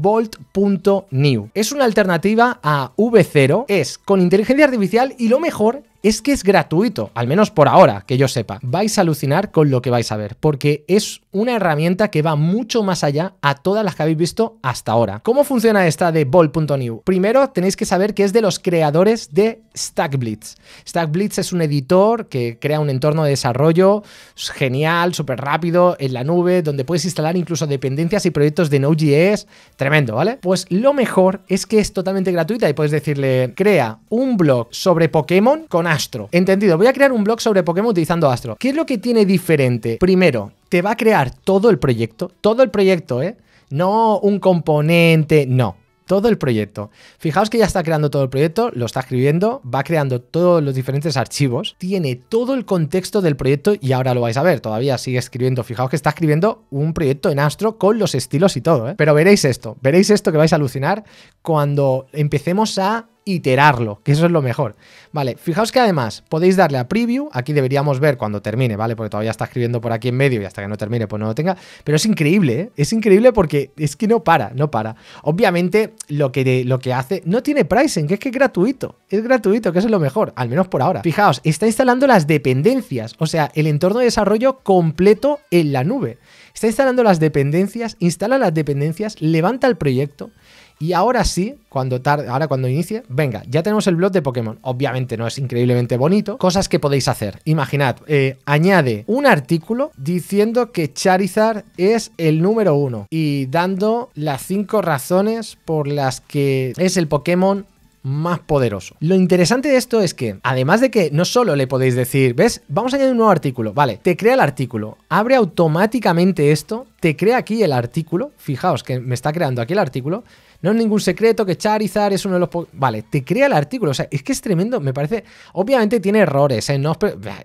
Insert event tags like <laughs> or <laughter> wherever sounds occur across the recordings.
Volt.new. Es una alternativa a V0, es con inteligencia artificial y lo mejor es que es gratuito, al menos por ahora, que yo sepa. Vais a alucinar con lo que vais a ver, porque es una herramienta que va mucho más allá a todas las que habéis visto hasta ahora. ¿Cómo funciona esta de Ball.new? Primero tenéis que saber que es de los creadores de StackBlitz. StackBlitz es un editor que crea un entorno de desarrollo genial, súper rápido, en la nube, donde puedes instalar incluso dependencias y proyectos de Node.js. Tremendo, ¿vale? Pues lo mejor es que es totalmente gratuita y puedes decirle, crea un blog sobre Pokémon con Astro. Entendido, voy a crear un blog sobre Pokémon utilizando Astro. ¿Qué es lo que tiene diferente? Primero, te va a crear todo el proyecto, todo el proyecto, ¿eh? No un componente, no todo el proyecto. Fijaos que ya está creando todo el proyecto, lo está escribiendo, va creando todos los diferentes archivos, tiene todo el contexto del proyecto y ahora lo vais a ver, todavía sigue escribiendo. Fijaos que está escribiendo un proyecto en Astro con los estilos y todo, ¿eh? Pero veréis esto, veréis esto que vais a alucinar cuando empecemos a iterarlo, que eso es lo mejor. Vale, fijaos que además podéis darle a preview, aquí deberíamos ver cuando termine, ¿vale? Porque todavía está escribiendo por aquí en medio y hasta que no termine pues no lo tenga, pero es increíble, ¿eh? es increíble porque es que no para, no para. Obviamente lo que, lo que hace no tiene pricing, que es que es gratuito, es gratuito, que eso es lo mejor, al menos por ahora. Fijaos, está instalando las dependencias, o sea, el entorno de desarrollo completo en la nube. Está instalando las dependencias, instala las dependencias, levanta el proyecto, y ahora sí, cuando tarde, ahora cuando inicie, venga, ya tenemos el blog de Pokémon. Obviamente no es increíblemente bonito. Cosas que podéis hacer. Imaginad, eh, añade un artículo diciendo que Charizard es el número uno y dando las cinco razones por las que es el Pokémon más poderoso. Lo interesante de esto es que, además de que no solo le podéis decir, ¿ves? Vamos a añadir un nuevo artículo, vale, te crea el artículo, abre automáticamente esto te crea aquí el artículo, fijaos que me está creando aquí el artículo, no es ningún secreto que Charizard es uno de los... Vale, te crea el artículo, o sea, es que es tremendo, me parece... Obviamente tiene errores, ¿eh? No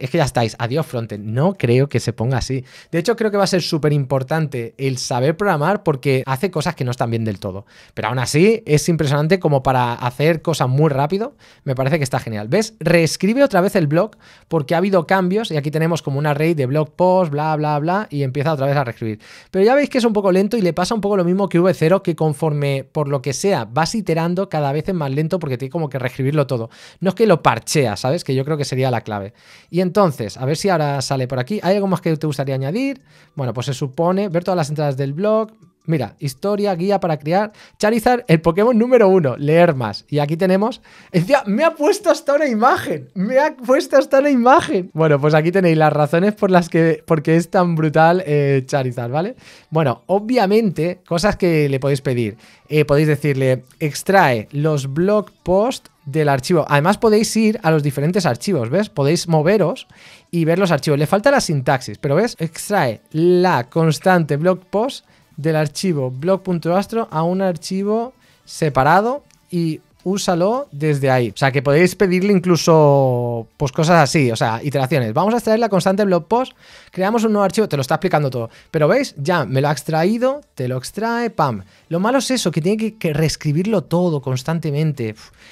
es que ya estáis, adiós frontend, no creo que se ponga así. De hecho, creo que va a ser súper importante el saber programar porque hace cosas que no están bien del todo. Pero aún así, es impresionante como para hacer cosas muy rápido, me parece que está genial. ¿Ves? Reescribe otra vez el blog porque ha habido cambios y aquí tenemos como una array de blog post, bla, bla, bla, y empieza otra vez a reescribir. Pero ya veis que es un poco lento y le pasa un poco lo mismo que V0, que conforme por lo que sea vas iterando, cada vez es más lento porque tiene como que reescribirlo todo. No es que lo parchea, ¿sabes? Que yo creo que sería la clave. Y entonces, a ver si ahora sale por aquí. ¿Hay algo más que te gustaría añadir? Bueno, pues se supone ver todas las entradas del blog, Mira, historia, guía para crear Charizard, el Pokémon número uno, leer más. Y aquí tenemos. Decía, me ha puesto hasta una imagen. Me ha puesto hasta una imagen. Bueno, pues aquí tenéis las razones por las que. Porque es tan brutal eh, Charizard, ¿vale? Bueno, obviamente, cosas que le podéis pedir. Eh, podéis decirle, extrae los blog posts del archivo. Además podéis ir a los diferentes archivos, ¿ves? Podéis moveros y ver los archivos. Le falta la sintaxis, pero ¿ves? Extrae la constante blog post del archivo blog.astro a un archivo separado y úsalo desde ahí. O sea, que podéis pedirle incluso pues cosas así, o sea, iteraciones. Vamos a extraer la constante blog post, creamos un nuevo archivo, te lo está explicando todo. Pero veis, ya me lo ha extraído, te lo extrae, pam. Lo malo es eso, que tiene que, reescribirlo todo constantemente.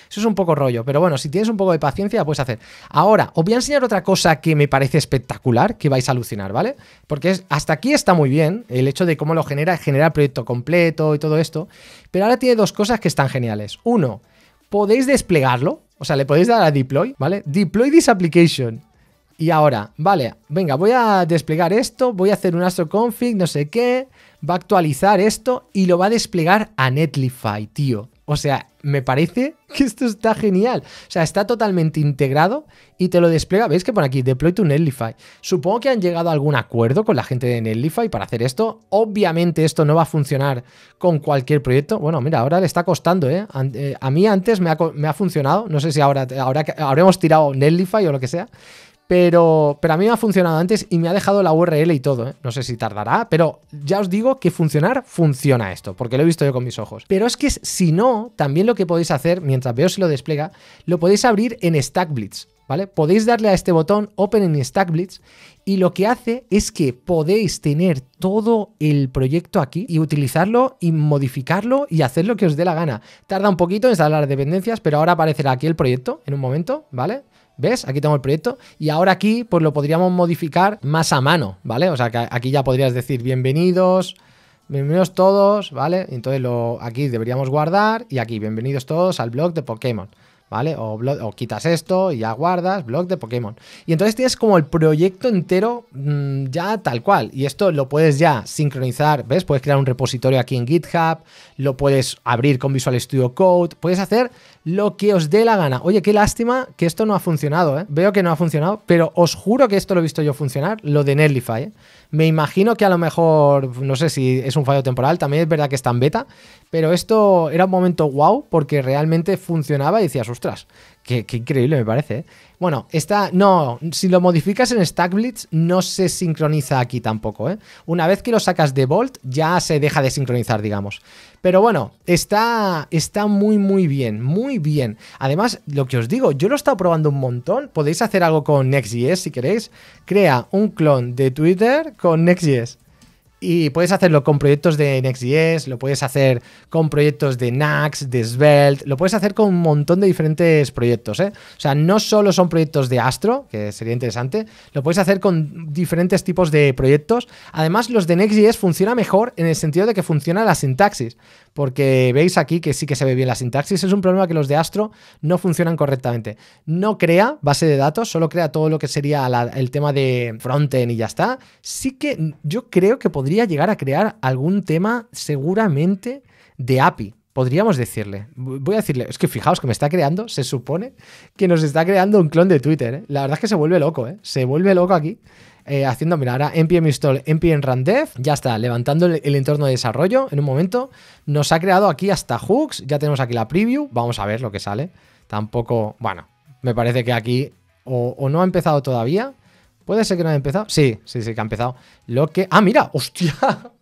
eso es un poco rollo, pero bueno, si tienes un poco de paciencia, puedes hacer. Ahora, os voy a enseñar otra cosa que me parece espectacular, que vais a alucinar, ¿vale? Porque es, hasta aquí está muy bien el hecho de cómo lo genera, genera el proyecto completo y todo esto. Pero ahora tiene dos cosas que están geniales. Uno, podéis desplegarlo, o sea, le podéis dar a deploy, ¿vale? Deploy this application. Y ahora, vale, venga, voy a desplegar esto, voy a hacer un astro config, no sé qué, va a actualizar esto y lo va a desplegar a Netlify, tío. O sea, me parece <laughs> que esto está genial. O sea, está totalmente integrado y te lo despliega. ¿Veis que por aquí? Deploy to Netlify. Supongo que han llegado a algún acuerdo con la gente de Netlify para hacer esto. Obviamente esto no va a funcionar con cualquier proyecto. Bueno, mira, ahora le está costando, ¿eh? Eh, A, mí antes me ha, funcionado. No sé si ahora, ahora habremos tirado Netlify o lo que sea. Pero, a mí me ha funcionado antes y me ha dejado la URL y todo. ¿eh? No sé si tardará, pero ya os digo que funcionar funciona esto, porque lo he visto yo con mis ojos. Pero es que si no, también lo que podéis hacer, mientras veo si lo despliega, lo podéis abrir en StackBlitz. ¿Vale? Podéis darle a este botón Open in StackBlitz y lo que hace es que podéis tener todo el proyecto aquí y utilizarlo y modificarlo y hacer lo que os dé la gana. Tarda un poquito en instalar dependencias, pero ahora aparecerá aquí el proyecto en un momento, ¿vale? ¿Ves? Aquí tengo el proyecto. Y ahora aquí, pues lo podríamos modificar más a mano, ¿vale? O sea, que aquí ya podrías decir bienvenidos, bienvenidos todos, ¿vale? Entonces lo, aquí deberíamos guardar y aquí, bienvenidos todos al blog de Pokémon. ¿Vale? O, quitas esto y ya guardas, blog de Pokémon. Y entonces tienes como el proyecto entero mm, ya tal cual. Y esto lo puedes ya sincronizar, ¿ves? Puedes crear un repositorio aquí en GitHub, lo puedes abrir con Visual Studio Code, puedes hacer lo que os dé la gana. Oye, qué lástima que esto no ha funcionado, ¿eh? Veo que no ha funcionado, pero os juro que esto lo he visto yo funcionar, lo de Netlify, ¿eh? Me imagino que a lo mejor, no sé si es un fallo temporal, también es verdad que está en beta, pero esto era un momento wow porque realmente funcionaba y decías, ostras, Qué, increíble me parece. ¿eh? Bueno, está no, si lo modificas en Stack Blitz no se sincroniza aquí tampoco. ¿eh? Una vez que lo sacas de Bolt ya se deja de sincronizar, digamos. Pero bueno, está, está muy muy bien, muy bien. Además, lo que os digo, yo lo he estado probando un montón. Podéis hacer algo con Next.js si queréis. Crea un clon de Twitter con Next.js. Y puedes hacerlo con proyectos de Next.js, lo puedes hacer con proyectos de Nax, de Svelte, lo puedes hacer con un montón de diferentes proyectos. ¿eh? O sea, no solo son proyectos de Astro, que sería interesante, lo puedes hacer con diferentes tipos de proyectos. Además, los de Next.js funciona mejor en el sentido de que funciona la sintaxis, porque veis aquí que sí que se ve bien la sintaxis. Es un problema que los de Astro no funcionan correctamente. No crea base de datos, solo crea todo lo que sería el tema de frontend y ya está. Sí que yo creo que podría podría llegar a crear algún tema seguramente de API. Podríamos decirle, voy a decirle, es que fijaos que me está creando, se supone que nos está creando un clon de Twitter. ¿eh? La verdad es que se vuelve loco, ¿eh? se vuelve loco aquí. Eh, haciendo, mira, ahora npm install npm run dev, ya está, levantando el, entorno de desarrollo en un momento. Nos ha creado aquí hasta hooks, ya tenemos aquí la preview, vamos a ver lo que sale. Tampoco, bueno, me parece que aquí o no ha empezado todavía, ¿Puede ser que no haya empezado? Sí, sí, sí, que ha empezado. Lo que... ¡Ah, mira! ¡Hostia!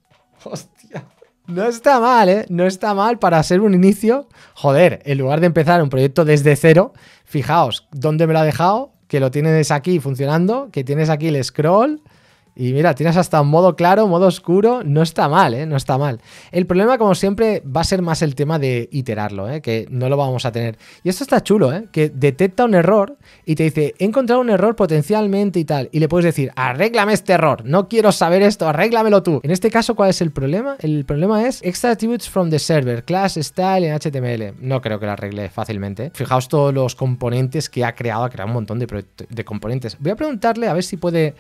<laughs> ¡Hostia! No está mal, ¿eh? No está mal para ser un inicio. Joder, en lugar de empezar un proyecto desde cero, fijaos dónde me lo ha dejado, que lo tienes aquí funcionando, que tienes aquí el scroll, y mira, tienes hasta un modo claro, modo oscuro, no está mal, ¿eh? No está mal. El problema, como siempre, va a ser más el tema de iterarlo, ¿eh? Que no lo vamos a tener. Y esto está chulo, ¿eh? Que detecta un error y te dice, he encontrado un error potencialmente y tal. Y le puedes decir, arréglame este error, no quiero saber esto, arréglamelo tú. En este caso, ¿cuál es el problema? El problema es extra attributes from the server, class style en HTML. No creo que lo arregle fácilmente. Fijaos todos los componentes que ha creado, ha creado un montón de componentes. Voy a preguntarle a ver si puede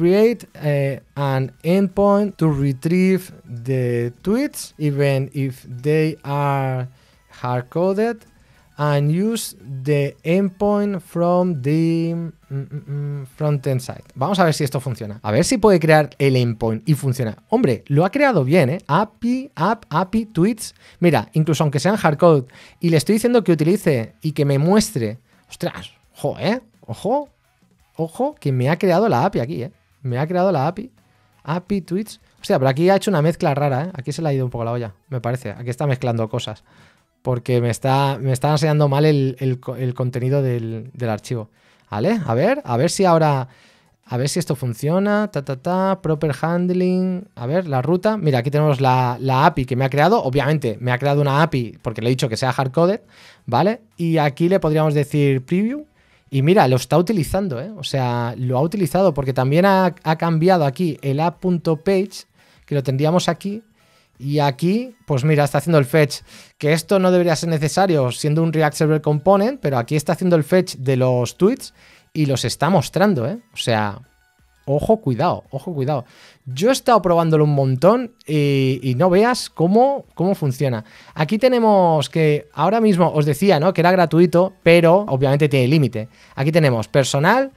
create eh, an endpoint to retrieve the tweets, even if they are hard coded, and use the endpoint from the mm, mm, mm, front-end side. Vamos a ver si esto funciona. A ver si puede crear el endpoint y funciona. Hombre, lo ha creado bien, ¿eh? API, app, API, tweets. Mira, incluso aunque sean hardcode, y le estoy diciendo que utilice y que me muestre. Ostras, ojo, ¿eh? Ojo, ojo, que me ha creado la API aquí, ¿eh? Me ha creado la API. API Twitch. sea, pero aquí ha hecho una mezcla rara, ¿eh? Aquí se le ha ido un poco la olla, me parece. Aquí está mezclando cosas. Porque me está, me enseñando mal el, contenido del, archivo. ¿Vale? A ver, a ver si ahora. A ver si esto funciona. Ta, ta, ta. Proper handling. A ver, la ruta. Mira, aquí tenemos la, la API que me ha creado. Obviamente, me ha creado una API porque le he dicho que sea hardcoded. ¿Vale? Y aquí le podríamos decir preview. Y mira, lo está utilizando, ¿eh? O sea, lo ha utilizado porque también ha, cambiado aquí el app.page, que lo tendríamos aquí. Y aquí, pues mira, está haciendo el fetch. Que esto no debería ser necesario siendo un React Server Component, pero aquí está haciendo el fetch de los tweets y los está mostrando, ¿eh? O sea, Ojo, cuidado, ojo, cuidado. Yo he estado probándolo un montón y, no veas cómo, cómo funciona. Aquí tenemos que, ahora mismo os decía, ¿no? Que era gratuito, pero obviamente tiene límite. Aquí tenemos personal,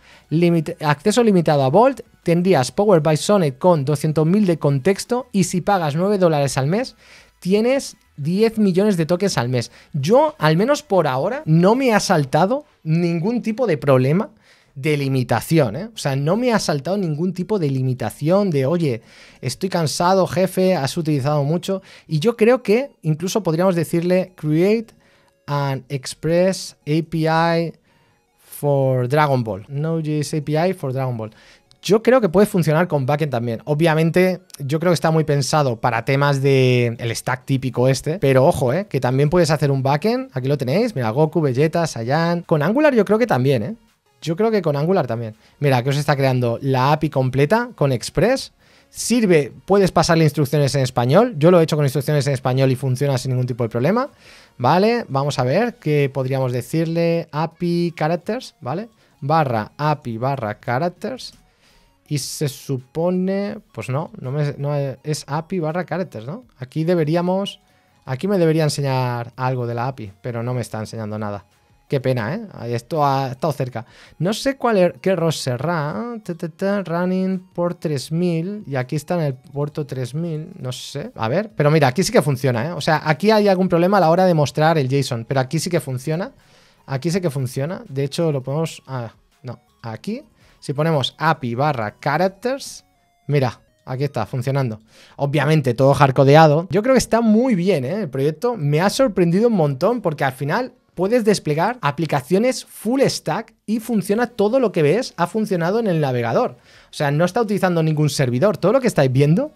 acceso limitado a Vault, tendrías Power by Sonic con 200.000 de contexto y si pagas 9 dólares al mes, tienes 10 millones de toques al mes. Yo, al menos por ahora, no me ha saltado ningún tipo de problema de limitación, ¿eh? O sea, no me ha saltado ningún tipo de limitación de, oye, estoy cansado, jefe, has utilizado mucho. Y yo creo que incluso podríamos decirle create an express API for Dragon Ball. Node.js API for Dragon Ball. Yo creo que puede funcionar con backend también. Obviamente, yo creo que está muy pensado para temas de el stack típico este, pero ojo, ¿eh? que también puedes hacer un backend. Aquí lo tenéis, mira, Goku, Vegeta, Saiyan. Con Angular yo creo que también, ¿eh? Yo creo que con Angular también. Mira, que os está creando la API completa con Express. Sirve, puedes pasarle instrucciones en español. Yo lo he hecho con instrucciones en español y funciona sin ningún tipo de problema. Vale, vamos a ver qué podríamos decirle. API characters, ¿vale? Barra API barra characters. Y se supone, pues no, no, no es API barra characters, ¿no? Aquí deberíamos, aquí me debería enseñar algo de la API, pero no me está enseñando nada. Qué pena, ¿eh? Esto ha estado cerca. No sé cuál es. Er-, ¿Qué error será? Running por 3000. Y aquí está en el puerto 3000. No sé. A ver. Pero mira, aquí sí que funciona, ¿eh? O sea, aquí hay algún problema a la hora de mostrar el JSON. Pero aquí sí que funciona. Aquí sí que funciona. De hecho, lo podemos. Ah, no. Aquí. Si ponemos API barra characters. Mira, Aquí está, funcionando. Obviamente, todo hardcodeado. Yo creo que está muy bien, ¿eh? El proyecto me ha sorprendido un montón porque al final puedes desplegar aplicaciones full stack y funciona todo lo que ves ha funcionado en el navegador. O sea, no está utilizando ningún servidor. Todo lo que estáis viendo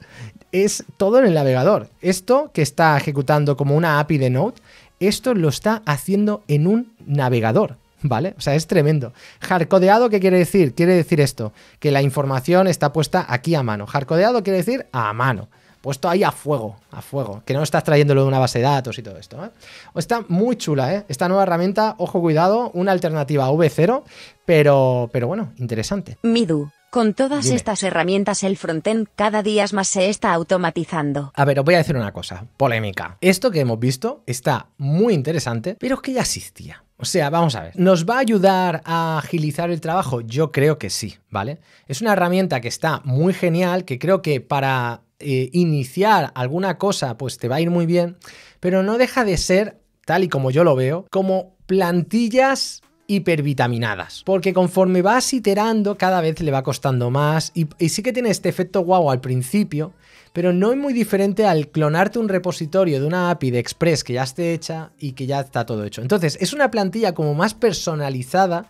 es todo en el navegador. Esto que está ejecutando como una API de Node, esto lo está haciendo en un navegador. ¿Vale? O sea, es tremendo. Hardcodeado, ¿qué quiere decir? Quiere decir esto, que la información está puesta aquí a mano. Hardcodeado quiere decir a mano puesto ahí a fuego, a fuego, que no estás trayéndolo de una base de datos y todo esto. ¿eh? Está muy chula, ¿eh? Esta nueva herramienta, ojo cuidado, una alternativa a V0, pero, pero bueno, interesante. Midu, con todas estas herramientas, el frontend cada día más se está automatizando. A ver, os voy a decir una cosa, polémica. Esto que hemos visto está muy interesante, pero es que ya existía. O sea, vamos a ver. ¿Nos va a ayudar a agilizar el trabajo? Yo creo que sí, ¿vale? Es una herramienta que está muy genial, que creo que para eh, iniciar alguna cosa, pues te va a ir muy bien, pero no deja de ser, tal y como yo lo veo, como plantillas hipervitaminadas. Porque conforme vas iterando, cada vez le va costando más. Y, y, sí que tiene este efecto guau al principio, pero no es muy diferente al clonarte un repositorio de una API de Express que ya esté hecha y que ya está todo hecho. Entonces, es una plantilla como más personalizada.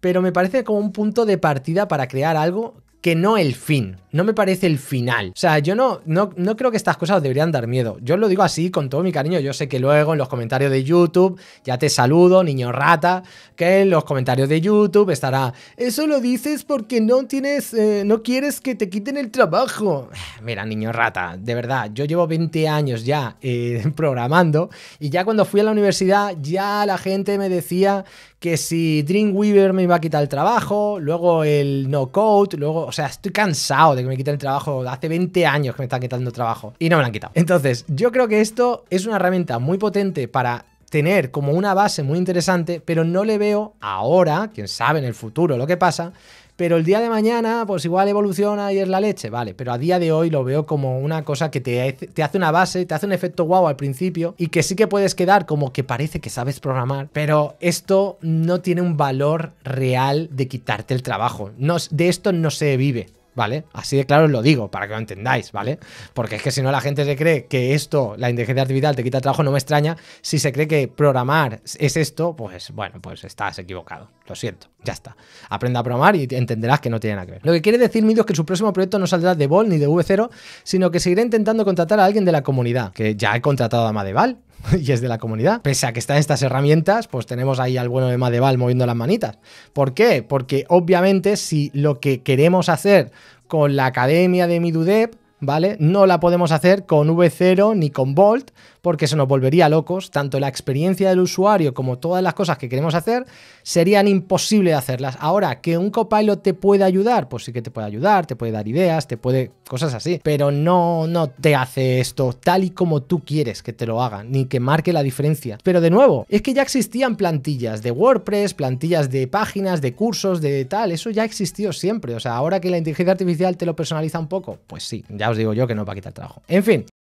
Pero me parece como un punto de partida para crear algo que no el fin. No me parece el final. O sea, yo no, no, no creo que estas cosas deberían dar miedo. Yo lo digo así, con todo mi cariño. Yo sé que luego en los comentarios de YouTube, ya te saludo, niño rata, que en los comentarios de YouTube estará, eso lo dices porque no tienes, eh, no quieres que te quiten el trabajo. <sighs> Mira, niño rata, de verdad, yo llevo 20 años ya eh, <laughs> programando y ya cuando fui a la universidad ya la gente me decía que si Dreamweaver me iba a quitar el trabajo, luego el no code, luego o sea, estoy cansado de que me quiten el trabajo. Hace 20 años que me están quitando el trabajo y no me lo han quitado. Entonces, yo creo que esto es una herramienta muy potente para tener como una base muy interesante, pero no le veo ahora, quién sabe en el futuro lo que pasa, pero el día de mañana, pues igual evoluciona y es la leche, vale, pero a día de hoy lo veo como una cosa que te, hace una base, te hace un efecto guau al principio y que sí que puedes quedar como que parece que sabes programar, pero esto no tiene un valor real de quitarte el trabajo. de esto no se vive. ¿vale? Así de claro os lo digo, para que lo entendáis, ¿vale? Porque es que si no la gente se cree que esto, la inteligencia artificial te quita trabajo, no me extraña. Si se cree que programar es esto, pues bueno, pues estás equivocado cierto ya está. Aprenda a programar y entenderás que no tiene a que ver. Lo que quiere decir Mido es que su próximo proyecto no saldrá de Volt ni de V0, sino que seguirá intentando contratar a alguien de la comunidad, que ya he contratado a Madeval, <laughs> y es de la comunidad. Pese a que están estas herramientas, pues tenemos ahí al bueno de Madeval moviendo las manitas. ¿Por qué? Porque obviamente si lo que queremos hacer con la academia de Midudev, ¿vale? No la podemos hacer con V0 ni con Volt, porque se nos volvería locos, tanto la experiencia del usuario como todas las cosas que queremos hacer serían imposibles de hacerlas. Ahora, que un copilot te puede ayudar, pues sí que te puede ayudar, te puede dar ideas, te puede cosas así, pero no, no te hace esto tal y como tú quieres que te lo hagan ni que marque la diferencia. Pero de nuevo, es que ya existían plantillas de WordPress, plantillas de páginas, de cursos, de tal, eso ya existió siempre. O sea, ahora que la inteligencia artificial te lo personaliza un poco, pues sí, ya os digo yo que no va a quitar trabajo. En fin,